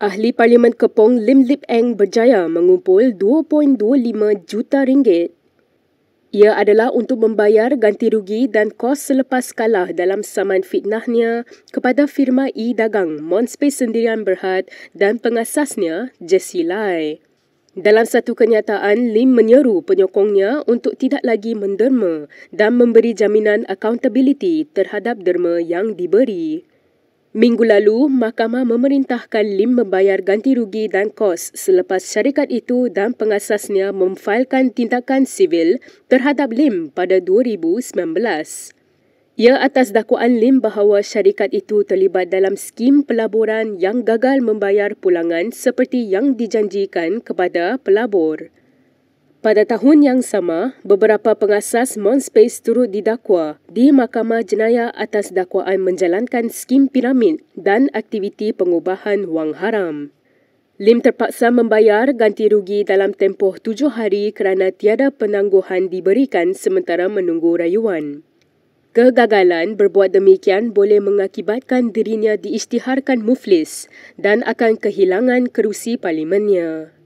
Ahli Parlimen Kepong Lim Lip Eng berjaya mengumpul 2.25 juta ringgit. Ia adalah untuk membayar ganti rugi dan kos selepas kalah dalam saman fitnahnya kepada firma e-dagang Monspace Sendirian Berhad dan pengasasnya Jesse Lai. Dalam satu kenyataan, Lim menyeru penyokongnya untuk tidak lagi menderma dan memberi jaminan accountability terhadap derma yang diberi. Minggu lalu, mahkamah memerintahkan Lim membayar ganti rugi dan kos selepas syarikat itu dan pengasasnya memfailkan tindakan sivil terhadap Lim pada 2019. Ia atas dakwaan Lim bahawa syarikat itu terlibat dalam skim pelaburan yang gagal membayar pulangan seperti yang dijanjikan kepada pelabur. Pada tahun yang sama, beberapa pengasas Monspace turut didakwa di Mahkamah Jenayah atas dakwaan menjalankan skim piramid dan aktiviti pengubahan wang haram. Lim terpaksa membayar ganti rugi dalam tempoh tujuh hari kerana tiada penangguhan diberikan sementara menunggu rayuan. Kegagalan berbuat demikian boleh mengakibatkan dirinya diisytiharkan muflis dan akan kehilangan kerusi parlimennya.